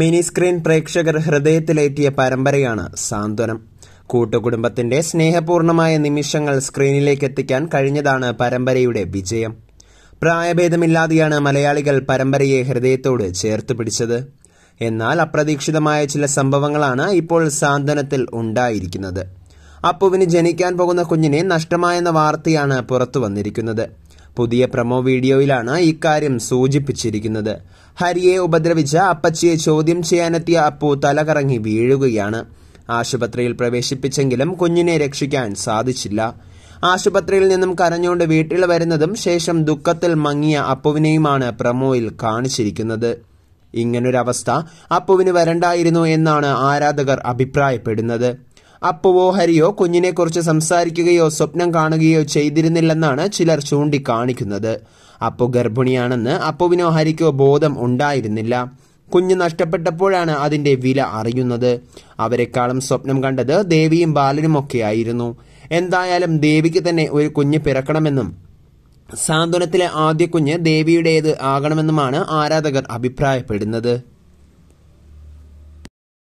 mini screen പ്രേക്ഷകർ ഹൃദയത്തിലേറ്റിയ പരമ്പരയാണ് സാന്ത്വനം കൂട്ടുകുടുംബത്തിന്റെ സ്നേഹപൂർണമായ നിമിഷങ്ങൾ സ്ക്രീനിലേക്ക് എത്തിക്കാൻ കഴിഞ്ഞതാണ് പരമ്പരയുടെ വിജയം പ്രായഭേദമില്ലാതെയാണ് മലയാളികൾ പരമ്പരയെ ഹൃദയത്തോട് ചേർത്ത് പിടിച്ചത് എന്നാൽ അപ്രതീക്ഷിതമായ ചില സംഭവങ്ങളാണ് ഇപ്പോൾ സാന്ത്വനത്തിൽ ഉണ്ടായിരിക്കുന്നത് അപ്പുവിന് ജനിക്കാൻ പോകുന്ന കുഞ്ഞിനെ നഷ്ടമായെന്ന വാർത്തയാണ് പുറത്തു വന്നിരിക്കുന്നത് പുതിയ പ്രമോ വീഡിയോയിലാണ് ഇക്കാര്യം സൂചിപ്പിച്ചിരിക്കുന്നത് ഹരിയെ ഉപദ്രവിച്ച അപ്പച്ചിയെ ചോദ്യം ചെയ്യാനെത്തിയ അപ്പു തലകറങ്ങി വീഴുകയാണ് ആശുപത്രിയിൽ പ്രവേശിപ്പിച്ചെങ്കിലും കുഞ്ഞിനെ രക്ഷിക്കാൻ സാധിച്ചില്ല ആശുപത്രിയിൽ നിന്നും കരഞ്ഞുകൊണ്ട് വീട്ടിൽ വരുന്നതും ശേഷം ദുഃഖത്തിൽ മങ്ങിയ അപ്പുവിനെയുമാണ് പ്രമോയിൽ കാണിച്ചിരിക്കുന്നത് ഇങ്ങനൊരവസ്ഥ അപ്പുവിന് വരണ്ടായിരുന്നു എന്നാണ് ആരാധകർ അഭിപ്രായപ്പെടുന്നത് അപ്പുവോ ഹരിയോ കുഞ്ഞിനെക്കുറിച്ച് സംസാരിക്കുകയോ സ്വപ്നം കാണുകയോ ചെയ്തിരുന്നില്ലെന്നാണ് ചിലർ ചൂണ്ടിക്കാണിക്കുന്നത് അപ്പു ഗർഭിണിയാണെന്ന് അപ്പുവിനോ ഹരിക്കോ ബോധം ഉണ്ടായിരുന്നില്ല കുഞ്ഞ് നഷ്ടപ്പെട്ടപ്പോഴാണ് അതിന്റെ വില അറിയുന്നത് അവരെക്കാളും സ്വപ്നം കണ്ടത് ദേവിയും ബാലനും ഒക്കെയായിരുന്നു എന്തായാലും ദേവിക്ക് തന്നെ ഒരു കുഞ്ഞ് പിറക്കണമെന്നും സാന്ത്വനത്തിലെ ആദ്യ കുഞ്ഞ് ദേവിയുടേത് ആകണമെന്നുമാണ് ആരാധകർ അഭിപ്രായപ്പെടുന്നത്